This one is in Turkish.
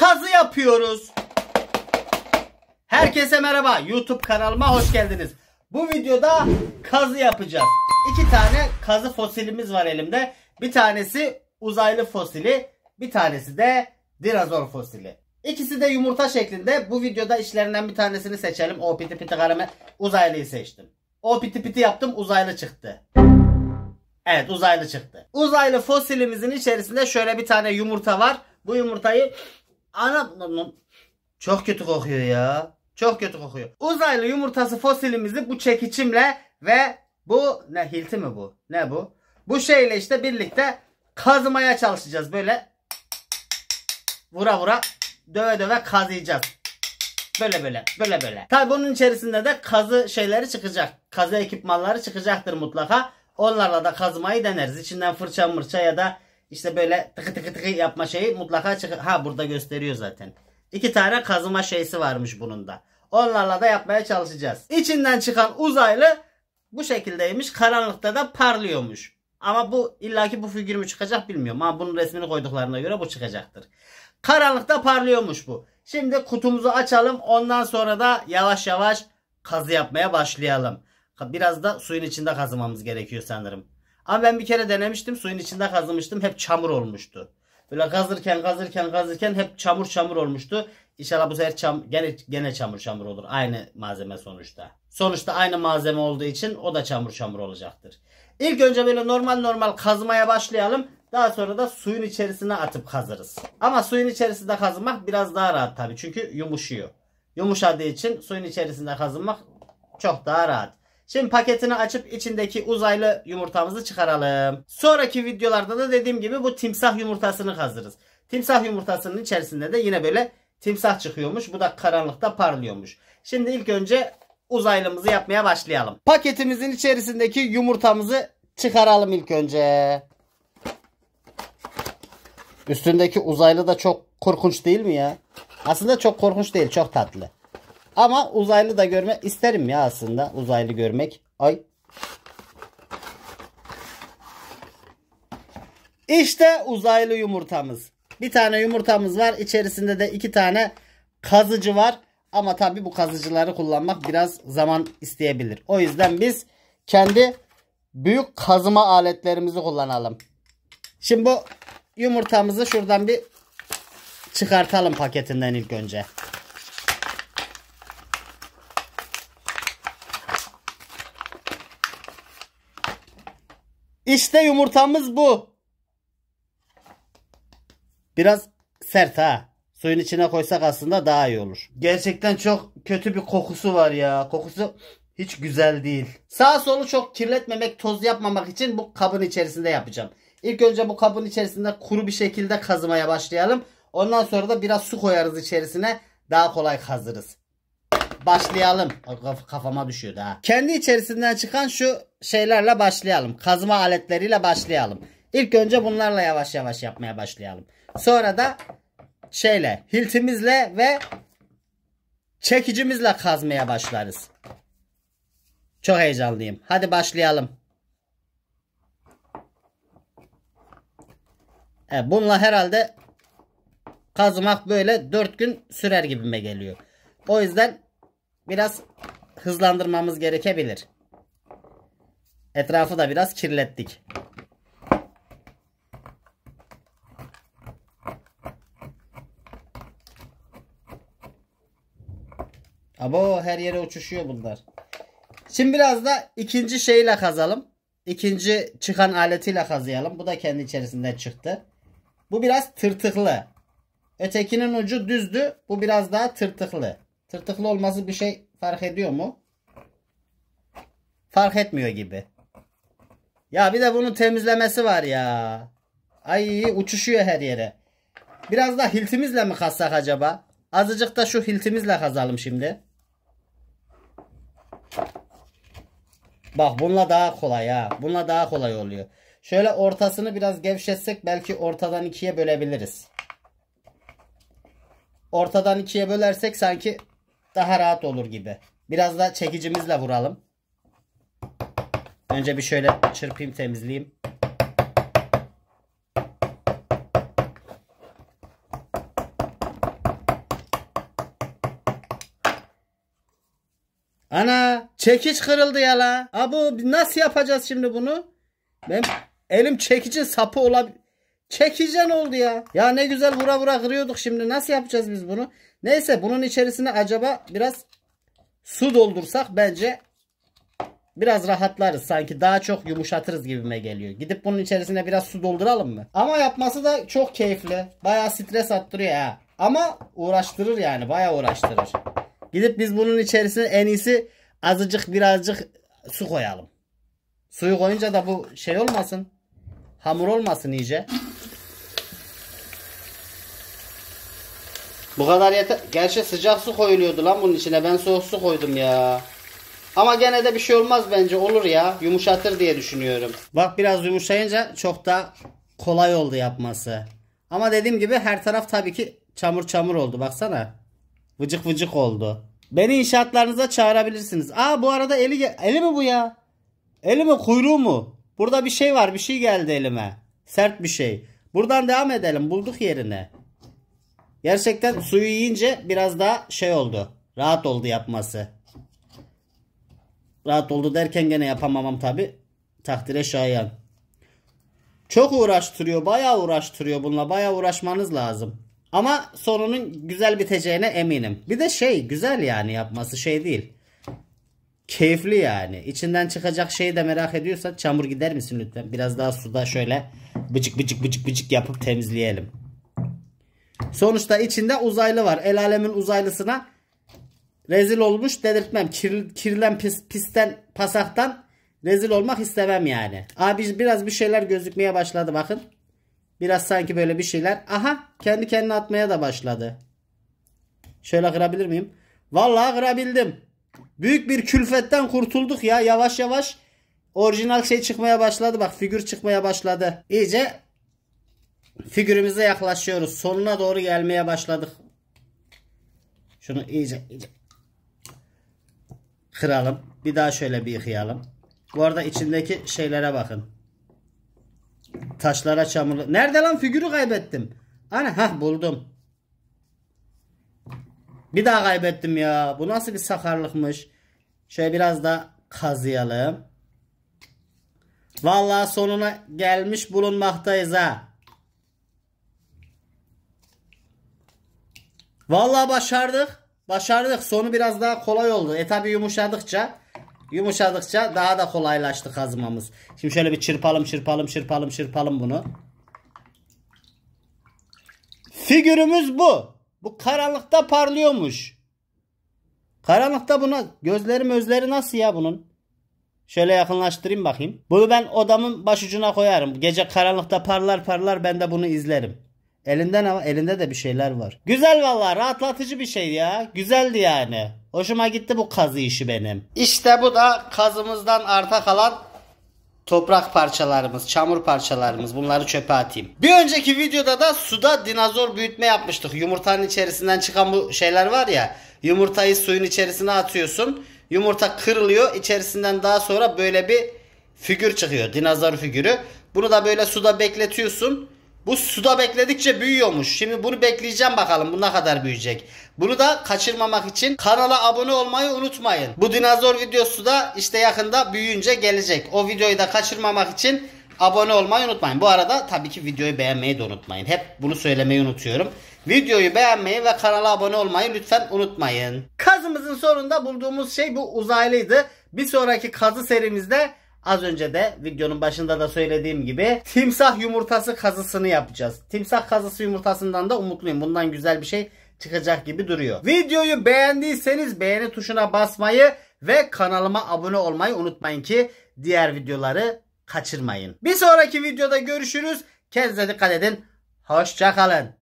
kazı yapıyoruz. Herkese merhaba. YouTube kanalıma hoş geldiniz. Bu videoda kazı yapacağız. İki tane kazı fosilimiz var elimde. Bir tanesi uzaylı fosili. Bir tanesi de dinozor fosili. İkisi de yumurta şeklinde. Bu videoda işlerinden bir tanesini seçelim. O piti piti karımı uzaylıyı seçtim. O piti piti yaptım uzaylı çıktı. Evet uzaylı çıktı. Uzaylı fosilimizin içerisinde şöyle bir tane yumurta var. Bu yumurtayı Anam çok kötü kokuyor ya. Çok kötü kokuyor. Uzaylı yumurtası fosilimizi bu çekiçimle ve bu ne hilti mi bu? Ne bu? Bu şeyle işte birlikte kazmaya çalışacağız. Böyle vura vura döve döve kazıyacağız. Böyle böyle böyle böyle. Tabi bunun içerisinde de kazı şeyleri çıkacak. Kazı ekipmanları çıkacaktır mutlaka. Onlarla da kazmayı deneriz. İçinden fırça mırça ya da işte böyle tıkı tıkı tıkı yapma şeyi mutlaka çık ha burada gösteriyor zaten. İki tane kazıma şeysi varmış bunun da. Onlarla da yapmaya çalışacağız. İçinden çıkan uzaylı bu şekildeymiş. Karanlıkta da parlıyormuş. Ama bu illaki bu figür mü çıkacak bilmiyorum. Ama bunun resmini koyduklarına göre bu çıkacaktır. Karanlıkta parlıyormuş bu. Şimdi kutumuzu açalım. Ondan sonra da yavaş yavaş kazı yapmaya başlayalım. Biraz da suyun içinde kazımamız gerekiyor sanırım. Ama ben bir kere denemiştim. Suyun içinde kazımıştım. Hep çamur olmuştu. Böyle kazırken kazırken kazırken hep çamur çamur olmuştu. İnşallah bu sefer çam, gene, gene çamur çamur olur. Aynı malzeme sonuçta. Sonuçta aynı malzeme olduğu için o da çamur çamur olacaktır. İlk önce böyle normal normal kazmaya başlayalım. Daha sonra da suyun içerisine atıp kazırız. Ama suyun içerisinde kazmak biraz daha rahat tabii. Çünkü yumuşuyor. Yumuşadığı için suyun içerisinde kazınmak çok daha rahat. Şimdi paketini açıp içindeki uzaylı yumurtamızı çıkaralım. Sonraki videolarda da dediğim gibi bu timsah yumurtasını kazırız. Timsah yumurtasının içerisinde de yine böyle timsah çıkıyormuş. Bu da karanlıkta parlıyormuş. Şimdi ilk önce uzaylımızı yapmaya başlayalım. Paketimizin içerisindeki yumurtamızı çıkaralım ilk önce. Üstündeki uzaylı da çok korkunç değil mi ya? Aslında çok korkunç değil, çok tatlı. Ama uzaylı da görme isterim ya aslında uzaylı görmek. Ay. İşte uzaylı yumurtamız. Bir tane yumurtamız var. İçerisinde de iki tane kazıcı var. Ama tabi bu kazıcıları kullanmak biraz zaman isteyebilir. O yüzden biz kendi büyük kazıma aletlerimizi kullanalım. Şimdi bu yumurtamızı şuradan bir çıkartalım paketinden ilk önce. İşte yumurtamız bu. Biraz sert ha. Suyun içine koysak aslında daha iyi olur. Gerçekten çok kötü bir kokusu var ya. Kokusu hiç güzel değil. Sağ solu çok kirletmemek, toz yapmamak için bu kabın içerisinde yapacağım. İlk önce bu kabın içerisinde kuru bir şekilde kazımaya başlayalım. Ondan sonra da biraz su koyarız içerisine. Daha kolay kazırız başlayalım. Kafama düşüyor daha. Kendi içerisinden çıkan şu şeylerle başlayalım. Kazma aletleriyle başlayalım. İlk önce bunlarla yavaş yavaş yapmaya başlayalım. Sonra da şeyle hiltimizle ve çekicimizle kazmaya başlarız. Çok heyecanlıyım. Hadi başlayalım. E, bununla herhalde kazmak böyle 4 gün sürer gibime geliyor. O yüzden biraz hızlandırmamız gerekebilir. Etrafı da biraz kirlettik. Abo her yere uçuşuyor bunlar. Şimdi biraz da ikinci şeyle kazalım. İkinci çıkan aletiyle kazıyalım. Bu da kendi içerisinden çıktı. Bu biraz tırtıklı. Ötekinin ucu düzdü. Bu biraz daha tırtıklı. Tırtıklı olması bir şey Fark ediyor mu? Fark etmiyor gibi. Ya bir de bunun temizlemesi var ya. Ay uçuşuyor her yere. Biraz da hiltimizle mi kazsak acaba? Azıcık da şu hiltimizle kazalım şimdi. Bak bununla daha kolay ya. Bununla daha kolay oluyor. Şöyle ortasını biraz gevşetsek belki ortadan ikiye bölebiliriz. Ortadan ikiye bölersek sanki daha rahat olur gibi. Biraz da çekicimizle vuralım. Önce bir şöyle çırpayım temizleyeyim. Ana çekiç kırıldı ya la. Abu nasıl yapacağız şimdi bunu? Ben elim çekicin sapı olabilir. Çekicen oldu ya. Ya ne güzel vura vura kırıyorduk şimdi. Nasıl yapacağız biz bunu? Neyse bunun içerisine acaba biraz su doldursak bence biraz rahatlarız. Sanki daha çok yumuşatırız gibime geliyor. Gidip bunun içerisine biraz su dolduralım mı? Ama yapması da çok keyifli. Baya stres attırıyor ya. Ama uğraştırır yani. Baya uğraştırır. Gidip biz bunun içerisine en iyisi azıcık birazcık su koyalım. Suyu koyunca da bu şey olmasın. Hamur olmasın iyice. Bu kadar yeter. Gerçi sıcak su koyuluyordu lan bunun içine. Ben soğuk su koydum ya. Ama gene de bir şey olmaz bence. Olur ya. Yumuşatır diye düşünüyorum. Bak biraz yumuşayınca çok da kolay oldu yapması. Ama dediğim gibi her taraf tabii ki çamur çamur oldu. Baksana. Vıcık vıcık oldu. Beni inşaatlarınıza çağırabilirsiniz. Aa bu arada eli eli mi bu ya? Eli mi kuyruğu mu? Burada bir şey var. Bir şey geldi elime. Sert bir şey. Buradan devam edelim. Bulduk yerine. Gerçekten suyu yiyince biraz daha şey oldu. Rahat oldu yapması. Rahat oldu derken gene yapamamam tabi. Takdire şayan. Çok uğraştırıyor. Bayağı uğraştırıyor bununla. Bayağı uğraşmanız lazım. Ama sorunun güzel biteceğine eminim. Bir de şey güzel yani yapması şey değil. Keyifli yani. İçinden çıkacak şeyi de merak ediyorsan çamur gider misin lütfen? Biraz daha suda şöyle bıcık bıcık bıcık bıcık yapıp temizleyelim. Sonuçta içinde uzaylı var. El alemin uzaylısına rezil olmuş dedirtmem. Kir, kirlen pis, pisten pasaktan rezil olmak istemem yani. Abi biraz bir şeyler gözükmeye başladı bakın. Biraz sanki böyle bir şeyler. Aha kendi kendine atmaya da başladı. Şöyle kırabilir miyim? Vallahi kırabildim. Büyük bir külfetten kurtulduk ya yavaş yavaş. Orijinal şey çıkmaya başladı bak figür çıkmaya başladı. İyice figürümüze yaklaşıyoruz. Sonuna doğru gelmeye başladık. Şunu iyice, iyice kıralım. Bir daha şöyle bir yıkayalım. Bu arada içindeki şeylere bakın. Taşlara çamurlu. Nerede lan figürü kaybettim. Ana ha buldum. Bir daha kaybettim ya. Bu nasıl bir sakarlıkmış. Şöyle biraz da kazıyalım. Vallahi sonuna gelmiş bulunmaktayız ha. Vallahi başardık. Başardık. Sonu biraz daha kolay oldu. E tabi yumuşadıkça yumuşadıkça daha da kolaylaştı kazmamız. Şimdi şöyle bir çırpalım çırpalım çırpalım çırpalım bunu. Figürümüz bu. Bu karanlıkta parlıyormuş. Karanlıkta buna gözlerim özleri nasıl ya bunun? Şöyle yakınlaştırayım bakayım. Bunu ben odamın başucuna koyarım. Gece karanlıkta parlar parlar ben de bunu izlerim. Elinden ama elinde de bir şeyler var. Güzel vallahi rahatlatıcı bir şey ya. Güzeldi yani. Hoşuma gitti bu kazı işi benim. İşte bu da kazımızdan arta kalan toprak parçalarımız, çamur parçalarımız bunları çöpe atayım. Bir önceki videoda da suda dinozor büyütme yapmıştık. Yumurtanın içerisinden çıkan bu şeyler var ya. Yumurtayı suyun içerisine atıyorsun. Yumurta kırılıyor. İçerisinden daha sonra böyle bir figür çıkıyor. Dinozor figürü. Bunu da böyle suda bekletiyorsun. Bu suda bekledikçe büyüyormuş. Şimdi bunu bekleyeceğim bakalım bu ne kadar büyüyecek. Bunu da kaçırmamak için kanala abone olmayı unutmayın. Bu dinozor videosu da işte yakında büyüyünce gelecek. O videoyu da kaçırmamak için abone olmayı unutmayın. Bu arada tabii ki videoyu beğenmeyi de unutmayın. Hep bunu söylemeyi unutuyorum. Videoyu beğenmeyi ve kanala abone olmayı lütfen unutmayın. Kazımızın sonunda bulduğumuz şey bu uzaylıydı. Bir sonraki kazı serimizde Az önce de videonun başında da söylediğim gibi timsah yumurtası kazısını yapacağız. Timsah kazısı yumurtasından da umutluyum. Bundan güzel bir şey çıkacak gibi duruyor. Videoyu beğendiyseniz beğeni tuşuna basmayı ve kanalıma abone olmayı unutmayın ki diğer videoları kaçırmayın. Bir sonraki videoda görüşürüz. Kendinize dikkat edin. Hoşçakalın.